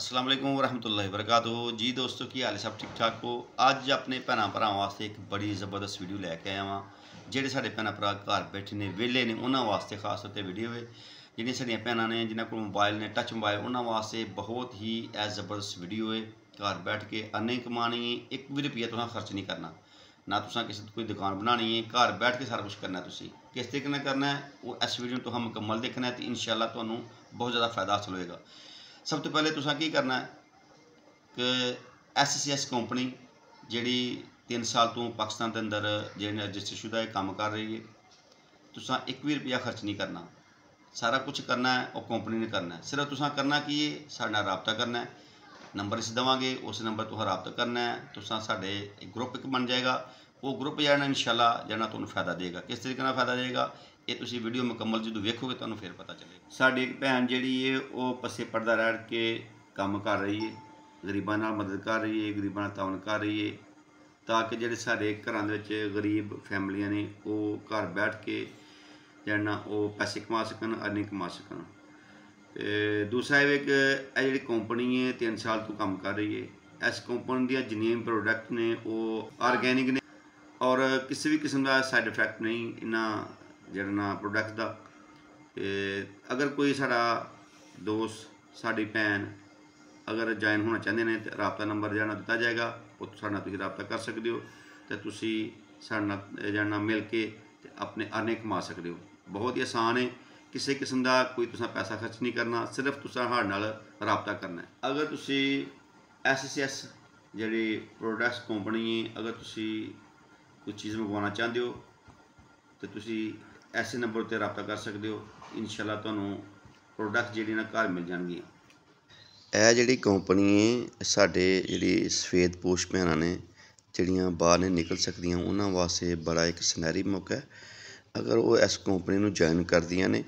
असलम वरहमत वरहमतुल्लाहि वरक जी दोस्तों की हाल सब ठीक ठाक हो अज अपने भैन भरावां वास्ते एक बड़ी जबरदस्त वीडियो लैके आया वहाँ जेह्ड़े साढ़े भैन भरा घर बैठे ने वेले ने उन्होंने वास्ते खास तौर पर वीडियो है जी सा भैन ने जिन्हों को मोबाइल ने टच मोबाइल उन्होंने वास्ते बहुत ही ए जबरदस्त वीडियो है घर बैठ के अर्निंग कमानी है एक भी रुपया तुसें खर्च नहीं करना ना तुम किसी कोई दुकान बनानी है घर बैठ के सारा कुछ करना है किस तरीके करना है वो इस वीडियो तो मुकम्मल देखना है तो इंशाल्लाह तुहानूं बहुत ज़्यादा फायदा हासिल होएगा ਸਭ ਤੋਂ ਪਹਿਲੇ ਤੁਸੀਂ ਕੀ ਕਰਨਾ ਹੈ ਕਿ ਐਸਸੀਐਸ ਕੰਪਨੀ ਜਿਹੜੀ 3 ਸਾਲ ਤੋਂ ਪਾਕਿਸਤਾਨ ਦੇ ਅੰਦਰ ਜਿਹੜੇ ਰਜਿਸਟਰਸ਼ੁਦਾ ਦਾ ਕੰਮ ਕਰ ਰਹੀ ਹੈ ਤੁਸੀਂ ਇੱਕ ਵੀ ਰੁਪਿਆ ਖਰਚ ਨਹੀਂ ਕਰਨਾ ਸਾਰਾ ਕੁਝ ਕਰਨਾ ਹੈ ਉਹ ਕੰਪਨੀ ਨੇ ਕਰਨਾ ਹੈ ਸਿਰਫ ਤੁਸੀਂ ਕਰਨਾ ਕੀ ਹੈ ਸਾਡਾ ਰਾਬਤਾ ਕਰਨਾ ਹੈ ਨੰਬਰ ਅਸੀਂ ਦਵਾਂਗੇ ਉਸ ਨੰਬਰ ਤੋਂ ਰਾਬਤਾ ਕਰਨਾ ਹੈ ਤੁਸੀਂ ਸਾਡੇ ਇੱਕ ਗਰੁੱਪ ਇੱਕ ਬਣ ਜਾਏਗਾ ਉਹ ਗਰੁੱਪ ਜਿਹੜਾ ਇਨਸ਼ਾਅੱਲਾ ਜਿਹੜਾ ਤੁਹਾਨੂੰ ਫਾਇਦਾ ਦੇਗਾ ਕਿਸ ਤਰੀਕੇ ਨਾਲ ਫਾਇਦਾ ਦੇਗਾ ਇਹ ਤੁਸੀਂ ਵੀਡੀਓ ਮੁਕੰਮਲ ਜਦੋਂ ਵੇਖੋਗੇ ਤੁਹਾਨੂੰ ਫਿਰ ਪਤਾ ਚੱਲੇਗਾ ਸਾਡੀ ਇੱਕ ਭੈਣ ਜਿਹੜੀ ਹੈ ਉਹ ਪਸੇ ਪਰਦਾ ਰਹਿ ਕੇ ਕੰਮ ਕਰ ਰਹੀ ਹੈ ਗਰੀਬਾਂ ਨਾਲ ਮਦਦ ਕਰ ਰਹੀ ਹੈ ਗਰੀਬਾਂ ਨਾਲ ਤਾਉਣ ਕਰ ਰਹੀ ਹੈ ਤਾਂ ਕਿ ਜਿਹੜੇ ਸਾਡੇ ਘਰਾਂ ਦੇ ਵਿੱਚ ਗਰੀਬ ਫੈਮਲੀਆਂ ਨੇ ਉਹ ਘਰ ਬੈਠ ਕੇ ਜਿਹੜਾ ਉਹ ਪੈਸੇ ਕਮਾ ਸਕਣ ਅਰਨਿੰਗ ਕਮਾ ਸਕਣ ਤੇ ਦੂਸਰਾ ਇਹ ਇੱਕ ਇਹ ਜਿਹੜੀ ਕੰਪਨੀ ਹੈ 3 ਸਾਲ ਤੋਂ ਕੰਮ ਕਰ ਰਹੀ ਹੈ ਇਸ ਕੰਪਨੀ ਦੀਆਂ ਜਿੰਨੀਆਂ ਪ੍ਰੋਡਕਟ ਨੇ ਉਹ ਆਰਗੈਨਿਕ ਨੇ ਔਰ ਕਿਸੇ ਵੀ ਕਿਸਮ ਦਾ ਸਾਈਡ ਇਫੈਕਟ ਨਹੀਂ ਇਹਨਾਂ ਜਿਹੜਾ ਨਾ ਪ੍ਰੋਡਕਟ ਦਾ ਤੇ ਅਗਰ ਕੋਈ ਸਾਡਾ ਦੋਸਤ ਸਾਡੀ ਭੈਣ ਅਗਰ ਜੁਆਇਨ ਹੋਣਾ ਚਾਹੁੰਦੇ ਨੇ ਤੇ ਰਾਬਤਾ ਨੰਬਰ ਜਿਹੜਾ ਦਿੱਤਾ ਜਾਏਗਾ ਉਹ ਸਾਡੇ ਨਾਲ ਤੁਸੀਂ ਰਾਬਤਾ ਕਰ ਸਕਦੇ ਹੋ ਤੇ ਤੁਸੀਂ ਸਾਡੇ ਨਾਲ ਜਾਨਾ ਮਿਲ ਕੇ ਤੇ ਆਪਣੇ ਅਰਨੇ ਕਮਾ ਸਕਦੇ ਹੋ ਬਹੁਤ ਹੀ ਆਸਾਨ ਹੈ ਕਿਸੇ ਕਿਸਮ ਦਾ ਕੋਈ ਤੁਸੀਂ ਪੈਸਾ ਖਰਚ ਨਹੀਂ ਕਰਨਾ ਸਿਰਫ ਤੁਸੀਂ ਸਾਡੇ ਨਾਲ ਰਾਬਤਾ ਕਰਨਾ ਹੈ ਅਗਰ ਤੁਸੀਂ ਐਸਐਸਐਸ ਜਿਹੜੀ ਪ੍ਰੋਡਕਟ ਕੰਪਨੀ ਹੈ ਅਗਰ ਤੁਸੀਂ ਕੋਈ ਚੀਜ਼ ਮੰਗਵਾਉਣਾ ਚਾਹੁੰਦੇ ਹੋ ਤੇ ਤੁਸੀਂ ਐਸੇ ਨੰਬਰ ਤੇ رابطہ ਕਰ ਸਕਦੇ ਹੋ ਇਨਸ਼ਾਅੱਲਾ ਤੁਹਾਨੂੰ ਪ੍ਰੋਡਕਟ ਜਿਹੜੇ ਨਾ ਘਰ ਮਿਲ ਜਾਣਗੇ ਇਹ ਜਿਹੜੀ ਕੰਪਨੀ ਹੈ ਸਾਡੇ ਜਿਹੜੀ ਸਫੇਦ ਪੋਸ਼ ਭੈਣਾਂ ਨੇ ਜਿਹੜੀਆਂ ਬਾਹਰ ਨੇ ਨਿਕਲ ਸਕਦੀਆਂ ਉਹਨਾਂ ਵਾਸਤੇ ਬੜਾ ਇੱਕ ਸੁਨਹਿਰੀ ਮੌਕਾ ਹੈ ਅਗਰ ਉਹ ਇਸ ਕੰਪਨੀ ਨੂੰ ਜੁਆਇਨ ਕਰਦੀਆਂ ਨੇ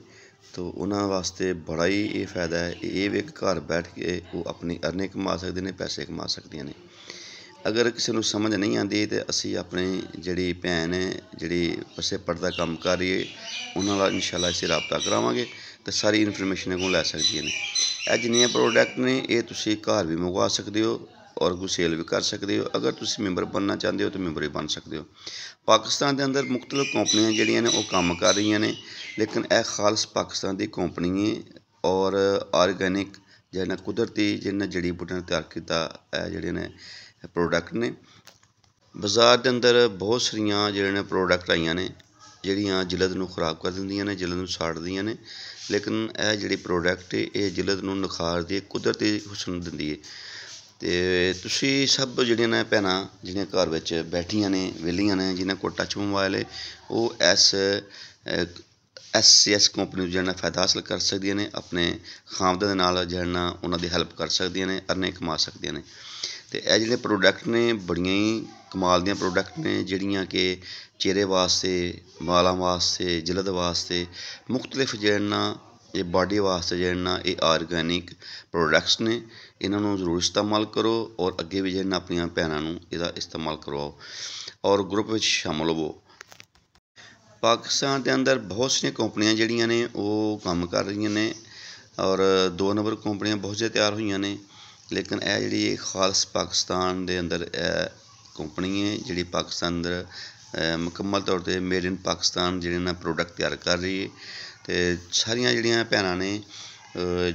ਤਾਂ ਉਹਨਾਂ ਵਾਸਤੇ ਬੜਾ ਹੀ ਇਹ ਫਾਇਦਾ ਹੈ ਇਹ ਵੀ ਇੱਕ ਘਰ ਬੈਠ ਕੇ ਉਹ ਆਪਣੀ ਅਰਨਿੰਗ ਕਮਾ ਸਕਦੇ ਨੇ ਪੈਸੇ ਕਮਾ ਸਕਦੀਆਂ ਨੇ अगर किसी को समझ नहीं आती तो असी अपनी जी भैन है जी पसे पढ़ता काम कर रही है उन्होंने इन शाला असं रबता करावे तो सारी इनफोरमेशन को लै सकिया ने यह जिन्हें प्रोडक्ट ने यह तुम घर भी मंगवा सकते हो और कोई सेल भी कर सकते हो अगर तुम मैंबर बनना चाहते हो तो मैंबर ही बन सकते हो पाकिस्तान के अंदर मुख्तलिफ कंपनियां जड़िया ने कम कर रही ने लेकिन यह खालस पाकिस्तान की कंपनी है और ऑरगेनिक जुदरती जड़ी बूटियां तैयार किया जड़िया ने ਪ੍ਰੋਡਕਟ ਨੇ ਬਾਜ਼ਾਰ ਦੇ ਅੰਦਰ ਬਹੁਤ ਸਰੀਆਂ ਜਿਹੜੇ ਨੇ ਪ੍ਰੋਡਕਟ ਆਈਆਂ ਨੇ ਜਿਹੜੀਆਂ ਜਿਲਦ ਨੂੰ ਖਰਾਬ ਕਰ ਦਿੰਦੀਆਂ ਨੇ ਜਿਲਦ ਨੂੰ ਸਾੜਦੀਆਂ ਨੇ ਲੇਕਿਨ ਇਹ ਜਿਹੜੀ ਪ੍ਰੋਡਕਟ ਇਹ ਜਿਲਦ ਨੂੰ ਨਖਾਰ ਹੈ ਕੁਦਰਤੀ ਹੁਸਨ ਦਿੰਦੀ ਹੈ ਤੇ ਤੁਸੀਂ ਸਭ ਜਿਹੜੀਆਂ ਨੇ ਪਹਿਨਾ ਜਿਹੜੀਆਂ ਘਰ ਵਿੱਚ ਬੈਠੀਆਂ ਨੇ ਵਿਲੀਆਂ ਨੇ ਜਿਹਨੇ ਕੋਲ ਟੱਚ ਮੋਬਾਈਲ ਹੈ ਉਹ ਐਸ ਐਸਸੀਐਸ ਕੰਪਨੀ ਨੂੰ ਜਿਹੜਾ ਫਾਇਦਾ ਹਾਸਲ ਕਰ ਸਕਦੀਆਂ ਨੇ ਆਪਣੇ ਖਾਮਦ ਦੇ ਨਾਲ ਜਿਹੜਾ ਉਹਨਾਂ ਦੀ ਹੈਲਪ ਕਰ ਸਕਦੀਆਂ ਨੇ ਅਰਨੇ ਕਮਾ ਸਕਦੀਆਂ ਨੇ ਤੇ ਇਹ ਜਿਹੜੇ ਪ੍ਰੋਡਕਟ ਨੇ ਬੜੀਆਂ ਹੀ ਕਮਾਲ ਦੀਆਂ ਪ੍ਰੋਡਕਟ ਨੇ ਜਿਹੜੀਆਂ ਕਿ ਚਿਹਰੇ ਵਾਸਤੇ ਵਾਲਾਂ ਵਾਸਤੇ ਜਲਦ ਵਾਸਤੇ ਮੁxtਲਿਫ ਜਿਹੜਨਾ ਇਹ ਬਾਡੀ ਵਾਸਤੇ ਜਿਹੜਨਾ ਇਹ ਆਰਗੈਨਿਕ ਪ੍ਰੋਡਕਟਸ ਨੇ ਇਹਨਾਂ ਨੂੰ ਜ਼ਰੂਰ ਇਸਤੇਮਾਲ ਕਰੋ ਔਰ ਅੱਗੇ ਵੀ ਜਿਹੜਨਾ ਆਪਣੀਆਂ ਭੈਣਾਂ ਨੂੰ ਇਹਦਾ ਇਸਤੇਮਾਲ ਕਰਵਾਓ ਔਰ ਗਰੁੱਪ ਵਿੱਚ ਸ਼ਾਮਲ ਹੋਵੋ ਪਾਕਿਸਤਾਨ ਦੇ ਅੰਦਰ ਬਹੁਤ ਸਾਰੀਆਂ ਕੰਪਨੀਆਂ ਜਿਹੜੀਆਂ ਨੇ ਉਹ ਕੰਮ ਕਰ ਰਹੀਆਂ ਨੇ ਔਰ ਦੋ ਨੰਬਰ ਕੰਪਨੀਆਂ ਬਹੁਤ ਜ਼ਿਆਦਾ ਤਿਆਰ ਹੋਈਆਂ ਨੇ ਲੇਕਿਨ ਇਹ ਜਿਹੜੀ ਖਾਲਸ ਪਾਕਿਸਤਾਨ ਦੇ ਅੰਦਰ ਇਹ ਕੰਪਨੀ ਹੈ ਜਿਹੜੀ ਪਾਕਿਸਤਾਨ ਅੰਦਰ ਮੁਕੰਮਲ ਤੌਰ ਤੇ ਮੇਡ ਇਨ ਪਾਕਿਸਤਾਨ ਜਿਹੜੇ ਨਾ ਪ੍ਰੋਡਕਟ ਤਿਆਰ ਕਰ ਰਹੀ ਹੈ ਤੇ ਸਾਰੀਆਂ ਜਿਹੜੀਆਂ ਭੈਣਾਂ ਨੇ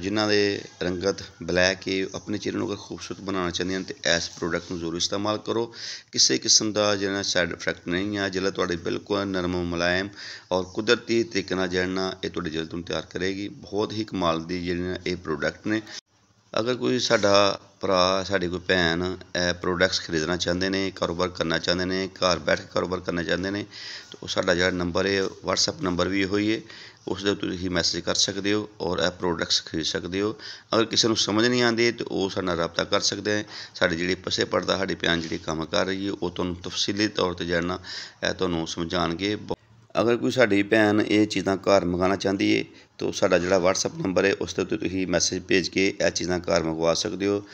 ਜਿਨ੍ਹਾਂ ਦੇ ਰੰਗਤ ਬਲੈਕ ਹੈ ਆਪਣੇ ਚਿਹਰੇ ਨੂੰ ਖੂਬਸੂਰਤ ਬਣਾਉਣਾ ਚਾਹੁੰਦੇ ਹਨ ਤੇ ਇਸ ਪ੍ਰੋਡਕਟ ਨੂੰ ਜ਼ਰੂਰ ਇਸਤੇਮਾਲ ਕਰੋ ਕਿਸੇ ਕਿਸਮ ਦਾ ਜਿਹੜਾ ਸਾਈਡ ਇਫੈਕਟ ਨਹੀਂ ਆ ਜਿਹੜਾ ਤੁਹਾਡੇ ਬਿਲਕੁਲ ਨਰਮ ਮੁਲਾਇਮ ਔਰ ਕੁਦਰਤੀ ਤਰੀਕੇ ਨਾਲ ਜਿਹੜਾ ਇਹ ਤੁਹਾਡੇ ਜਲਦ ਨੂੰ ਤਿਆਰ ਕਰੇਗੀ ਬਹੁਤ ਹੀ ਕਮਾਲ ਦੀ ਜਿਹੜੀ ਇਹ ਪ੍ਰੋਡਕਟ ਨੇ ਅਗਰ ਕੋਈ ਸਾਡਾ ਭਰਾ ਸਾਡੀ ਕੋਈ ਭੈਣ ਇਹ ਪ੍ਰੋਡਕਟਸ ਖਰੀਦਣਾ ਚਾਹੁੰਦੇ ਨੇ ਕਾਰੋਬਾਰ ਕਰਨਾ ਚਾਹੁੰਦੇ ਨੇ ਘਰ ਬੈਠ ਕੇ ਕਾਰੋਬਾਰ ਕਰਨਾ ਚਾਹੁੰਦੇ ਨੇ ਤਾਂ ਉਹ ਸਾਡਾ ਜਿਹੜਾ ਨੰਬਰ ਹੈ WhatsApp ਨੰਬਰ ਵੀ ਇਹੋ ਹੀ ਹੈ ਉਸ ਦੇ ਉੱਤੇ ਤੁਸੀਂ ਮੈਸੇਜ ਕਰ ਸਕਦੇ ਹੋ ਔਰ ਇਹ ਪ੍ਰੋਡਕਟਸ ਖਰੀਦ ਸਕਦੇ ਹੋ ਅਗਰ ਕਿਸੇ ਨੂੰ ਸਮਝ ਨਹੀਂ ਆਉਂਦੀ ਤਾਂ ਉਹ ਸਾਡੇ ਨਾਲ رابطہ ਕਰ ਸਕਦੇ ਹੈ ਸਾਡੇ ਜਿਹੜੇ ਪਸੇ ਪੜਦਾ ਸਾਡੀ ਭੈਣ ਜਿਹੜੀ ਕੰਮ ਕਰ ਰਹੀ ਹੈ ਉਹ ਤੁਹਾਨੂੰ ਤਫਸੀਲੀ ਤੌਰ ਤੇ ਜਾਣਨਾ ਇਹ ਤੁਹਾਨੂੰ ਸਮਝਾਣਗੇ ਅਗਰ ਕੋਈ ਸਾਡੀ ਭੈਣ ਇਹ ਚੀਜ਼ਾਂ ਘਰ ਮੰਗਵਾਉਣਾ ਚਾਹੁੰਦੀ ਏ ਤਾਂ ਸਾਡਾ ਜਿਹੜਾ ਵਟਸਐਪ ਨੰਬਰ ਹੈ ਉਸ ਤੇ ਤੁਸੀਂ ਮੈਸੇਜ ਭੇਜ ਕੇ ਇਹ ਚੀਜ਼ਾਂ ਘਰ ਮੰਗਵਾ ਸਕਦੇ ਹੋ